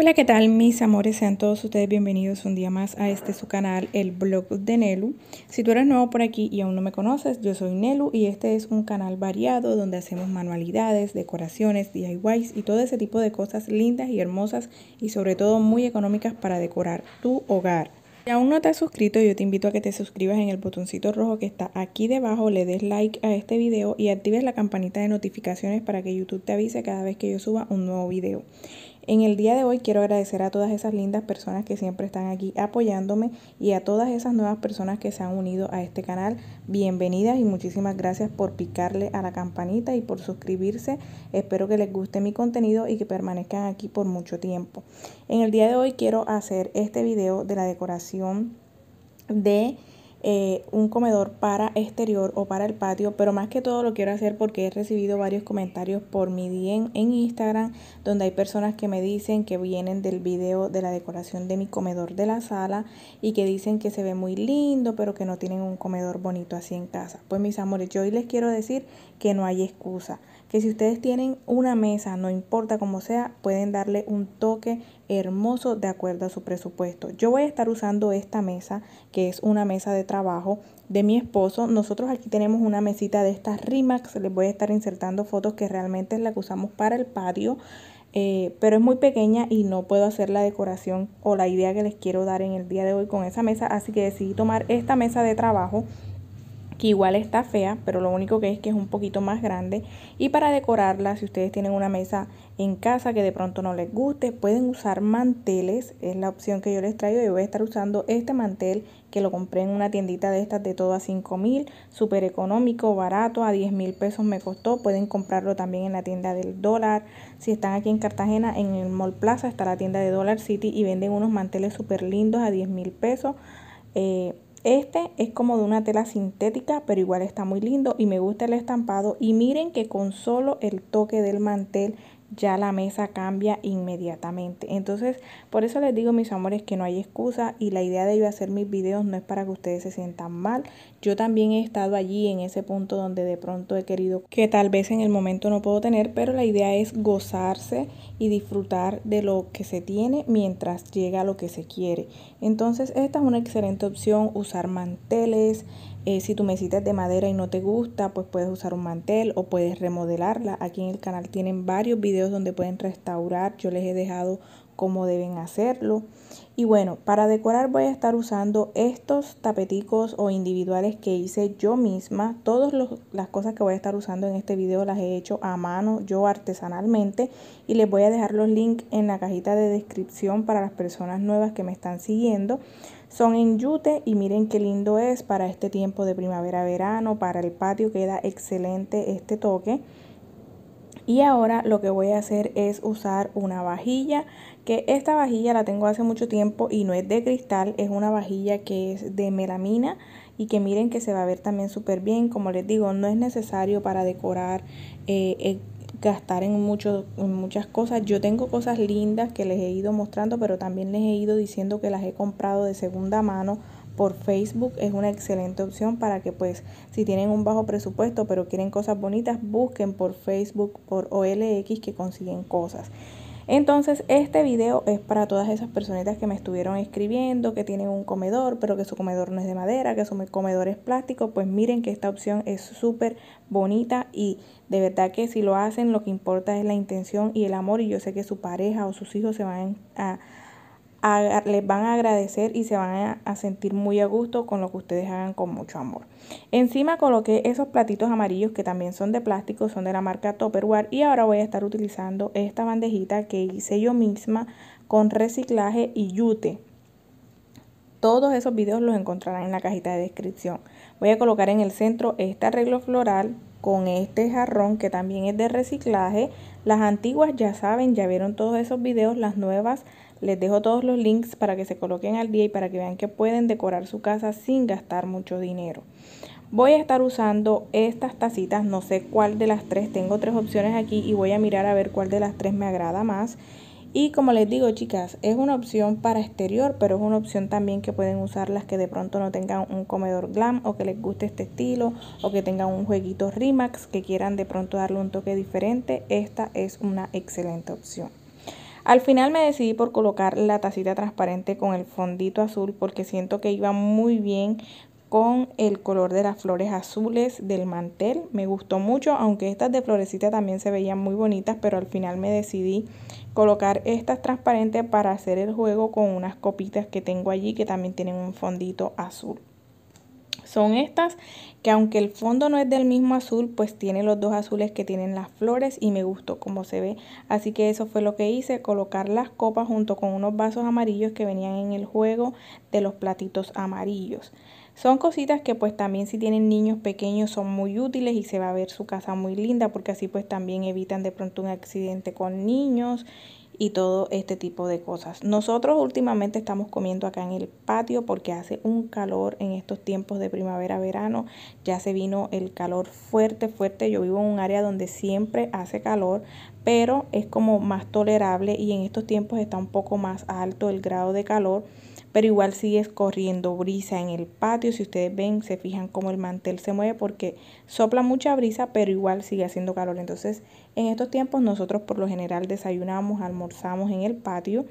Hola, ¿qué tal mis amores? Sean todos ustedes bienvenidos un día más a este su canal, el blog de Nelu. Si tú eres nuevo por aquí y aún no me conoces, yo soy Nelu y este es un canal variado donde hacemos manualidades, decoraciones, DIYs y todo ese tipo de cosas lindas y hermosas y sobre todo muy económicas para decorar tu hogar. Si aún no te has suscrito, yo te invito a que te suscribas en el botoncito rojo que está aquí debajo, le des like a este video y actives la campanita de notificaciones para que YouTube te avise cada vez que yo suba un nuevo video. En el día de hoy quiero agradecer a todas esas lindas personas que siempre están aquí apoyándome y a todas esas nuevas personas que se han unido a este canal. Bienvenidas y muchísimas gracias por picarle a la campanita y por suscribirse. Espero que les guste mi contenido y que permanezcan aquí por mucho tiempo. En el día de hoy quiero hacer este video de la decoración de eh, un comedor para exterior o para el patio, pero más que todo lo quiero hacer porque he recibido varios comentarios por mi DM en Instagram, donde hay personas que me dicen que vienen del video de la decoración de mi comedor de la sala y que dicen que se ve muy lindo, pero que no tienen un comedor bonito así en casa. Pues mis amores, yo hoy les quiero decir que no hay excusa que si ustedes tienen una mesa, no importa cómo sea, pueden darle un toque hermoso de acuerdo a su presupuesto. Yo voy a estar usando esta mesa, que es una mesa de trabajo de mi esposo. Nosotros aquí tenemos una mesita de estas Rimax, les voy a estar insertando fotos que realmente es la que usamos para el patio. Eh, pero es muy pequeña y no puedo hacer la decoración o la idea que les quiero dar en el día de hoy con esa mesa, así que decidí tomar esta mesa de trabajo que igual está fea, pero lo único que es que es un poquito más grande. Y para decorarla, si ustedes tienen una mesa en casa que de pronto no les guste, pueden usar manteles, es la opción que yo les traigo. y voy a estar usando este mantel que lo compré en una tiendita de estas de todo a 5 mil, súper económico, barato, a 10 mil pesos me costó. Pueden comprarlo también en la tienda del dólar. Si están aquí en Cartagena, en el Mall Plaza está la tienda de Dollar City y venden unos manteles súper lindos a 10 mil pesos. Eh, este es como de una tela sintética, pero igual está muy lindo y me gusta el estampado. Y miren que con solo el toque del mantel ya la mesa cambia inmediatamente. Entonces, por eso les digo, mis amores, que no hay excusa y la idea de yo hacer mis videos no es para que ustedes se sientan mal. Yo también he estado allí en ese punto donde de pronto he querido que tal vez en el momento no puedo tener, pero la idea es gozarse y disfrutar de lo que se tiene mientras llega lo que se quiere. Entonces, esta es una excelente opción, usar manteles, eh, si tu mesita es de madera y no te gusta, pues puedes usar un mantel o puedes remodelarla. Aquí en el canal tienen varios videos donde pueden restaurar. Yo les he dejado cómo deben hacerlo. Y bueno, para decorar voy a estar usando estos tapeticos o individuales que hice yo misma. Todas las cosas que voy a estar usando en este video las he hecho a mano, yo artesanalmente. Y les voy a dejar los links en la cajita de descripción para las personas nuevas que me están siguiendo. Son en yute y miren qué lindo es para este tiempo de primavera-verano, para el patio queda excelente este toque. Y ahora lo que voy a hacer es usar una vajilla, que esta vajilla la tengo hace mucho tiempo y no es de cristal, es una vajilla que es de melamina y que miren que se va a ver también súper bien. Como les digo, no es necesario para decorar el eh, eh, gastar en, muchas cosas. Yo tengo cosas lindas que les he ido mostrando, pero también les he ido diciendo que las he comprado de segunda mano por Facebook. Es una excelente opción para que pues si tienen un bajo presupuesto pero quieren cosas bonitas, busquen por Facebook, por OLX que consiguen cosas. Entonces este video es para todas esas personitas que me estuvieron escribiendo, que tienen un comedor, pero que su comedor no es de madera, que su comedor es plástico. Pues miren que esta opción es súper bonita y de verdad que si lo hacen lo que importa es la intención y el amor y yo sé que su pareja o sus hijos se van a les van a agradecer y se van a, a, sentir muy a gusto con lo que ustedes hagan con mucho amor. Encima coloqué esos platitos amarillos que también son de plástico, son de la marca Topperware y ahora voy a estar utilizando esta bandejita que hice yo misma con reciclaje y yute. Todos esos videos los encontrarán en la cajita de descripción. Voy a colocar en el centro este arreglo floral con este jarrón que también es de reciclaje. Las antiguas ya saben, ya vieron todos esos videos, las nuevas les dejo todos los links para que se coloquen al día y para que vean que pueden decorar su casa sin gastar mucho dinero. Voy a estar usando estas tacitas, no sé cuál de las tres, tengo tres opciones aquí y voy a mirar a ver cuál de las tres me agrada más. Y como les digo chicas, es una opción para exterior, pero es una opción también que pueden usar las que de pronto no tengan un comedor glam o que les guste este estilo o que tengan un jueguito Remax que quieran de pronto darle un toque diferente. Esta es una excelente opción. Al final me decidí por colocar la tacita transparente con el fondito azul porque siento que iba muy bien con el color de las flores azules del mantel. Me gustó mucho, aunque estas de florecita también se veían muy bonitas, pero al final me decidí colocar estas transparentes para hacer el juego con unas copitas que tengo allí que también tienen un fondito azul. Son estas que aunque el fondo no es del mismo azul, pues tiene los dos azules que tienen las flores y me gustó como se ve. Así que eso fue lo que hice, colocar las copas junto con unos vasos amarillos que venían en el juego de los platitos amarillos. Son cositas que pues también si tienen niños pequeños son muy útiles y se va a ver su casa muy linda porque así pues también evitan de pronto un accidente con niños y todo este tipo de cosas. Nosotros últimamente estamos comiendo acá en el patio porque hace un calor en estos tiempos de primavera-verano. Ya se vino el calor fuerte, fuerte. Yo vivo en un área donde siempre hace calor, pero es como más tolerable y en estos tiempos está un poco más alto el grado de calor pero igual sigue corriendo brisa en el patio. Si ustedes ven, se fijan cómo el mantel se mueve porque sopla mucha brisa, pero igual sigue haciendo calor. Entonces en estos tiempos nosotros por lo general desayunamos, almorzamos en el patio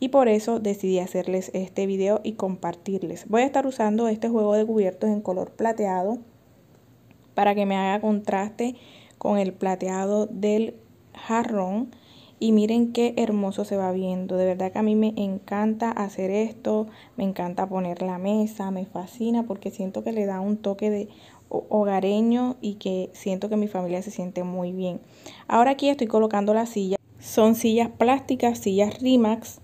y por eso decidí hacerles este video y compartirles. Voy a estar usando este juego de cubiertos en color plateado para que me haga contraste con el plateado del jarrón y miren qué hermoso se va viendo. De verdad que a mí me encanta hacer esto, me encanta poner la mesa, me fascina porque siento que le da un toque de hogareño y que siento que mi familia se siente muy bien. Ahora aquí estoy colocando la silla. Son sillas plásticas, sillas Rimax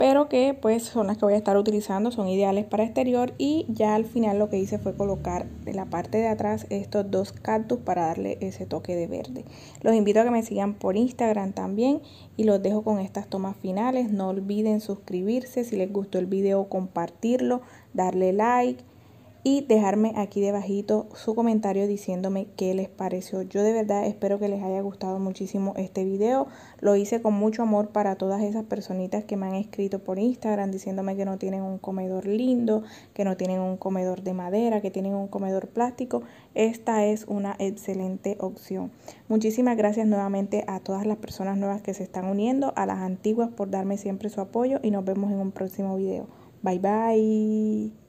pero que pues son las que voy a estar utilizando, son ideales para exterior y ya al final lo que hice fue colocar en la parte de atrás estos dos cactus para darle ese toque de verde. Los invito a que me sigan por Instagram también y los dejo con estas tomas finales. No olviden suscribirse, si les gustó el video compartirlo, darle like y dejarme aquí debajito su comentario diciéndome qué les pareció. Yo de verdad espero que les haya gustado muchísimo este video. Lo hice con mucho amor para todas esas personitas que me han escrito por Instagram diciéndome que no tienen un comedor lindo, que no tienen un comedor de madera, que tienen un comedor plástico. Esta es una excelente opción. Muchísimas gracias nuevamente a todas las personas nuevas que se están uniendo, a las antiguas por darme siempre su apoyo y nos vemos en un próximo video. Bye bye.